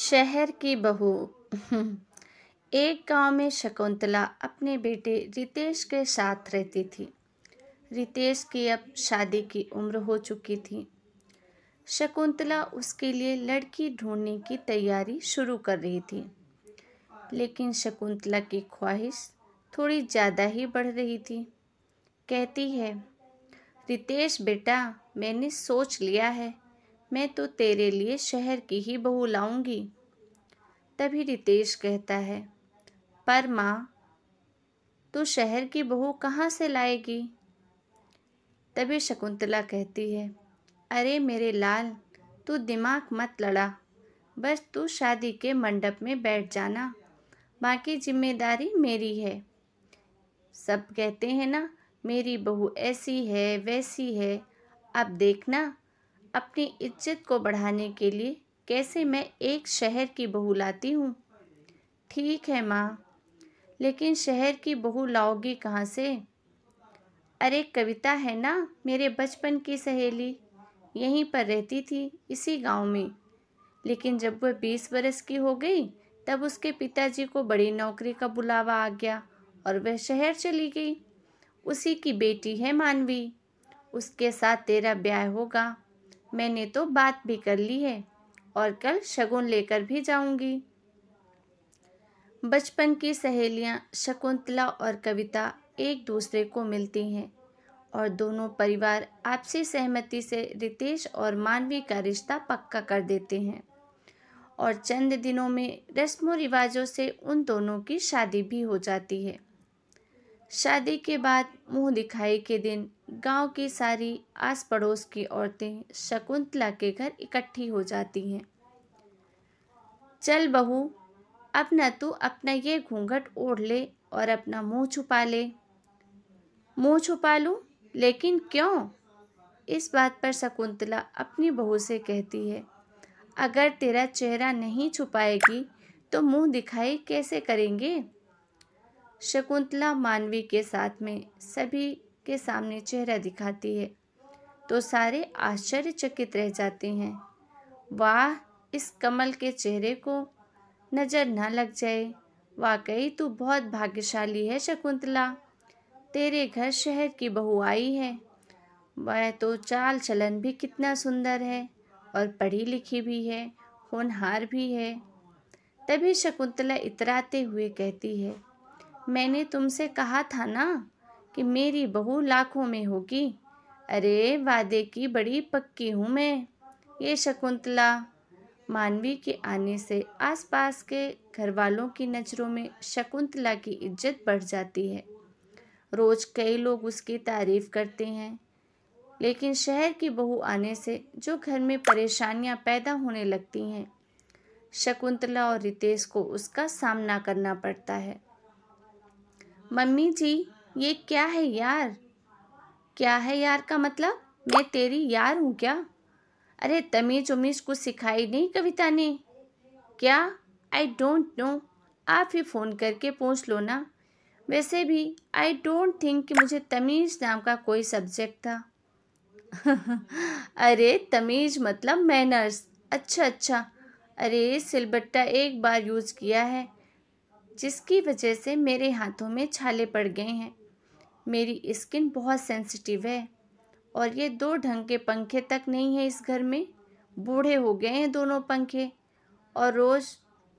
शहर की बहू एक गांव में शकुंतला अपने बेटे रितेश के साथ रहती थी रितेश की अब शादी की उम्र हो चुकी थी शकुंतला उसके लिए लड़की ढूंढने की तैयारी शुरू कर रही थी लेकिन शकुंतला की ख्वाहिश थोड़ी ज़्यादा ही बढ़ रही थी कहती है रितेश बेटा मैंने सोच लिया है मैं तो तेरे लिए शहर की ही बहू लाऊंगी तभी रितेश कहता है पर माँ तू शहर की बहू कहाँ से लाएगी तभी शकुंतला कहती है अरे मेरे लाल तू दिमाग मत लड़ा बस तू शादी के मंडप में बैठ जाना बाकी जिम्मेदारी मेरी है सब कहते हैं ना मेरी बहू ऐसी है वैसी है अब देखना अपनी इज्जत को बढ़ाने के लिए कैसे मैं एक शहर की बहू लाती हूँ ठीक है माँ लेकिन शहर की बहू लाओगी कहाँ से अरे कविता है ना मेरे बचपन की सहेली यहीं पर रहती थी इसी गांव में लेकिन जब वह बीस बरस की हो गई तब उसके पिताजी को बड़ी नौकरी का बुलावा आ गया और वह शहर चली गई उसी की बेटी है मानवी उसके साथ तेरा ब्याह होगा मैंने तो बात भी कर ली है और कल शगुन लेकर भी जाऊंगी बचपन की सहेलियां शकुंतला और कविता एक दूसरे को मिलती हैं और दोनों परिवार आपसी सहमति से रितेश और मानवी का रिश्ता पक्का कर देते हैं और चंद दिनों में रस्म रिवाजों से उन दोनों की शादी भी हो जाती है शादी के बाद मुंह दिखाई के दिन गांव की सारी आस पड़ोस की औरतें शकुंतला के घर इकट्ठी हो जाती हैं चल बहू अब न तू अपना ये घूंघट ओढ़ ले और अपना मुंह छुपा ले मुंह छुपा लूँ लेकिन क्यों इस बात पर शकुंतला अपनी बहू से कहती है अगर तेरा चेहरा नहीं छुपाएगी तो मुंह दिखाई कैसे करेंगे शकुंतला मानवी के साथ में सभी के सामने चेहरा दिखाती है तो सारे आश्चर्यचकित रह जाते हैं वाह इस कमल के चेहरे को नज़र ना लग जाए वाकई तू बहुत भाग्यशाली है शकुंतला तेरे घर शहर की बहू आई है वह तो चाल चलन भी कितना सुंदर है और पढ़ी लिखी भी है होनहार भी है तभी शकुंतला इतराते हुए कहती है मैंने तुमसे कहा था ना कि मेरी बहू लाखों में होगी अरे वादे की बड़ी पक्की हूँ मैं ये शकुंतला मानवी के आने से आसपास के घर वालों की नज़रों में शकुंतला की इज्जत बढ़ जाती है रोज़ कई लोग उसकी तारीफ़ करते हैं लेकिन शहर की बहू आने से जो घर में परेशानियाँ पैदा होने लगती हैं शकुंतला और रितेश को उसका सामना करना पड़ता है मम्मी जी ये क्या है यार क्या है यार का मतलब मैं तेरी यार हूँ क्या अरे तमीज़ उमीज़ कुछ सिखाई नहीं कविता ने क्या आई डोंट नो आप ही फ़ोन करके पूछ लो ना वैसे भी आई डोंट थिंक कि मुझे तमीज़ नाम का कोई सब्जेक्ट था अरे तमीज़ मतलब मैनर्स अच्छा अच्छा अरे सिलबट्टा एक बार यूज़ किया है जिसकी वजह से मेरे हाथों में छाले पड़ गए हैं मेरी स्किन बहुत सेंसिटिव है और ये दो ढंग के पंखे तक नहीं है इस घर में बूढ़े हो गए हैं दोनों पंखे और रोज़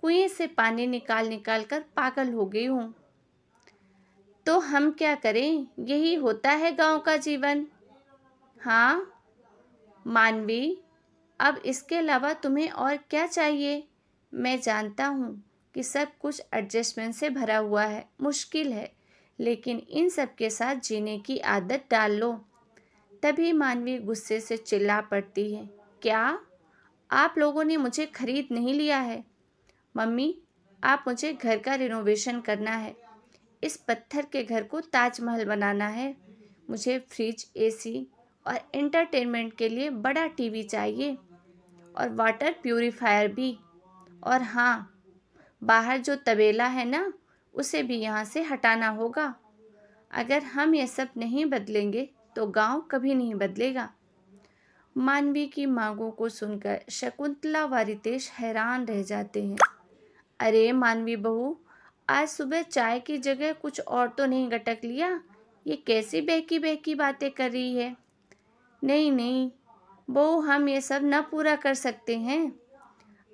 कुएं से पानी निकाल निकाल कर पागल हो गई हूँ तो हम क्या करें यही होता है गांव का जीवन हाँ मानवी अब इसके अलावा तुम्हें और क्या चाहिए मैं जानता हूँ कि सब कुछ एडजस्टमेंट से भरा हुआ है मुश्किल है लेकिन इन सब के साथ जीने की आदत डाल लो तभी मानवी गुस्से से चिल्ला पड़ती है क्या आप लोगों ने मुझे खरीद नहीं लिया है मम्मी आप मुझे घर का रिनोवेशन करना है इस पत्थर के घर को ताजमहल बनाना है मुझे फ्रिज एसी और एंटरटेनमेंट के लिए बड़ा टीवी चाहिए और वाटर प्यूरीफायर भी और हाँ बाहर जो तबेला है ना उसे भी यहाँ से हटाना होगा अगर हम ये सब नहीं बदलेंगे तो गांव कभी नहीं बदलेगा मानवी की मांगों को सुनकर शकुंतला व रितेश हैरान रह जाते हैं अरे मानवी बहू आज सुबह चाय की जगह कुछ और तो नहीं गटक लिया ये कैसी बहकी बहकी बातें कर रही है नहीं नहीं बहू हम ये सब ना पूरा कर सकते हैं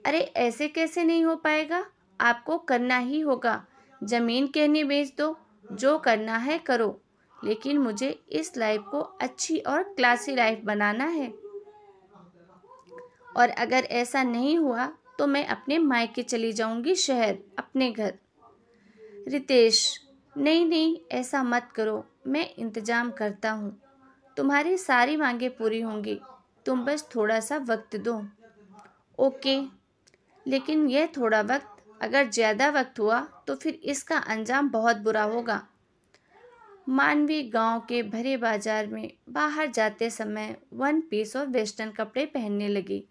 अरे ऐसे कैसे नहीं हो पाएगा आपको करना ही होगा ज़मीन कहने बेच दो जो करना है करो लेकिन मुझे इस लाइफ को अच्छी और क्लासी लाइफ बनाना है और अगर ऐसा नहीं हुआ तो मैं अपने मायके चली जाऊंगी शहर अपने घर रितेश नहीं नहीं ऐसा मत करो मैं इंतज़ाम करता हूँ तुम्हारी सारी मांगें पूरी होंगी तुम बस थोड़ा सा वक्त दो ओके लेकिन यह थोड़ा वक्त अगर ज़्यादा वक्त हुआ तो फिर इसका अंजाम बहुत बुरा होगा मानवी गांव के भरे बाजार में बाहर जाते समय वन पीस और वेस्टर्न कपड़े पहनने लगी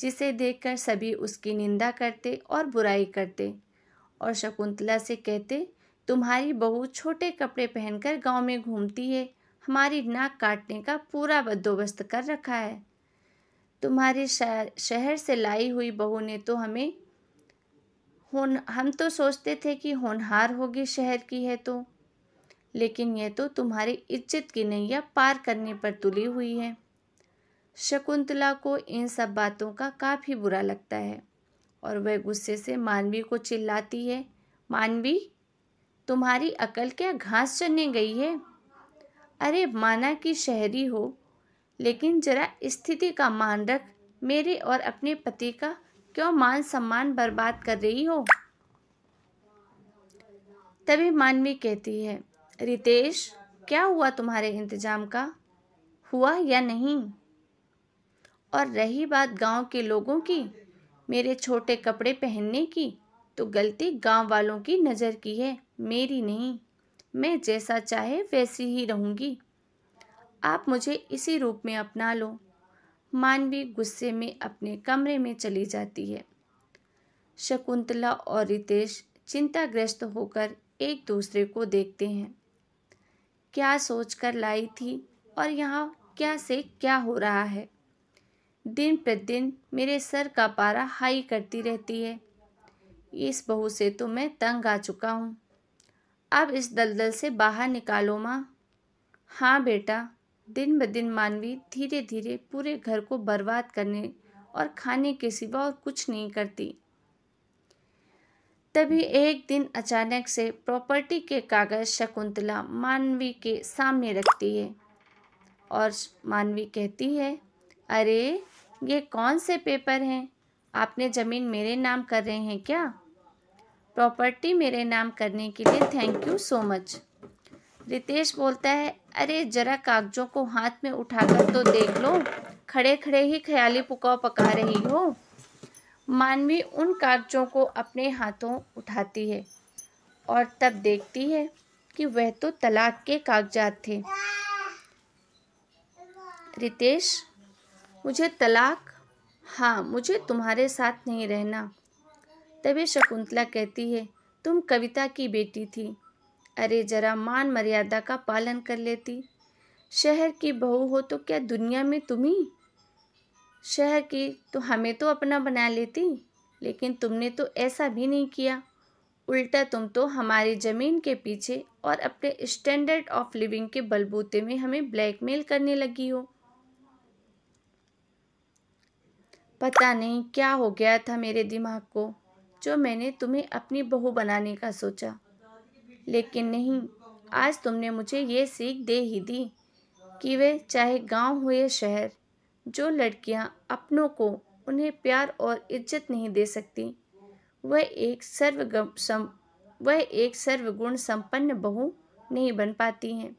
जिसे देखकर सभी उसकी निंदा करते और बुराई करते और शकुंतला से कहते तुम्हारी बहू छोटे कपड़े पहनकर गांव में घूमती है हमारी नाक काटने का पूरा बंदोबस्त कर रखा है तुम्हारे शहर से लाई हुई बहू ने तो हमें होन हम तो सोचते थे कि होनहार होगी शहर की है तो लेकिन यह तो तुम्हारी इज्जत की नैया पार करने पर तुली हुई है शकुंतला को इन सब बातों का काफ़ी बुरा लगता है और वह गुस्से से मानवी को चिल्लाती है मानवी तुम्हारी अकल क्या घास चलने गई है अरे माना कि शहरी हो लेकिन जरा स्थिति का मान रख मेरे और अपने पति का क्यों मान सम्मान बर्बाद कर रही हो तभी मानवी कहती है रितेश क्या हुआ तुम्हारे इंतजाम का हुआ या नहीं और रही बात गांव के लोगों की मेरे छोटे कपड़े पहनने की तो गलती गांव वालों की नज़र की है मेरी नहीं मैं जैसा चाहे वैसी ही रहूंगी आप मुझे इसी रूप में अपना लो मानवी गुस्से में अपने कमरे में चली जाती है शकुंतला और रितेश चिंताग्रस्त होकर एक दूसरे को देखते हैं क्या सोच कर लाई थी और यहाँ क्या से क्या हो रहा है दिन प्रतिदिन मेरे सर का पारा हाई करती रहती है इस बहू से तो मैं तंग आ चुका हूँ अब इस दलदल से बाहर निकालो माँ हाँ बेटा दिन ब दिन मानवी धीरे धीरे पूरे घर को बर्बाद करने और खाने के सिवा और कुछ नहीं करती तभी एक दिन अचानक से प्रॉपर्टी के कागज शकुंतला मानवी के सामने रखती है और मानवी कहती है अरे ये कौन से पेपर हैं आपने ज़मीन मेरे नाम कर रहे हैं क्या प्रॉपर्टी मेरे नाम करने के लिए thank you so much Ritesh बोलता है अरे जरा कागजों को हाथ में उठाकर तो देख लो खड़े खड़े ही ख्याली पुकाव पका रही हो मानवी उन कागजों को अपने हाथों उठाती है और तब देखती है कि वह तो तलाक के कागजात थे रितेश मुझे तलाक हाँ मुझे तुम्हारे साथ नहीं रहना तभी शकुंतला कहती है तुम कविता की बेटी थी अरे जरा मान मर्यादा का पालन कर लेती शहर की बहू हो तो क्या दुनिया में तुम्ही शहर की तो हमें तो अपना बना लेती लेकिन तुमने तो ऐसा भी नहीं किया उल्टा तुम तो हमारी ज़मीन के पीछे और अपने स्टैंडर्ड ऑफ लिविंग के बलबूते में हमें ब्लैकमेल करने लगी हो पता नहीं क्या हो गया था मेरे दिमाग को जो मैंने तुम्हें अपनी बहू बनाने का सोचा लेकिन नहीं आज तुमने मुझे ये सीख दे ही दी कि वे चाहे गांव हो या शहर जो लड़कियां अपनों को उन्हें प्यार और इज्जत नहीं दे सकती वह एक सर्व सम, वह एक सर्वगुण संपन्न बहू नहीं बन पाती हैं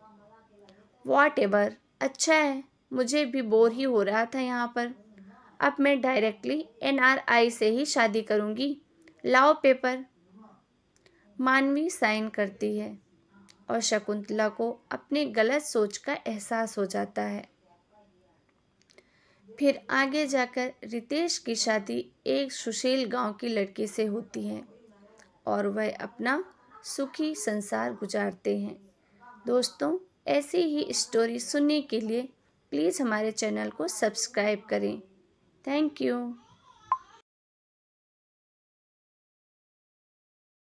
वॉट एवर अच्छा है मुझे भी बोर ही हो रहा था यहाँ पर अब मैं डायरेक्टली एनआरआई से ही शादी करूँगी लाओ पेपर मानवी साइन करती है और शकुंतला को अपने गलत सोच का एहसास हो जाता है फिर आगे जाकर रितेश की शादी एक सुशील गांव की लड़की से होती है और वह अपना सुखी संसार गुजारते हैं दोस्तों ऐसी ही स्टोरी सुनने के लिए प्लीज़ हमारे चैनल को सब्सक्राइब करें थैंक यू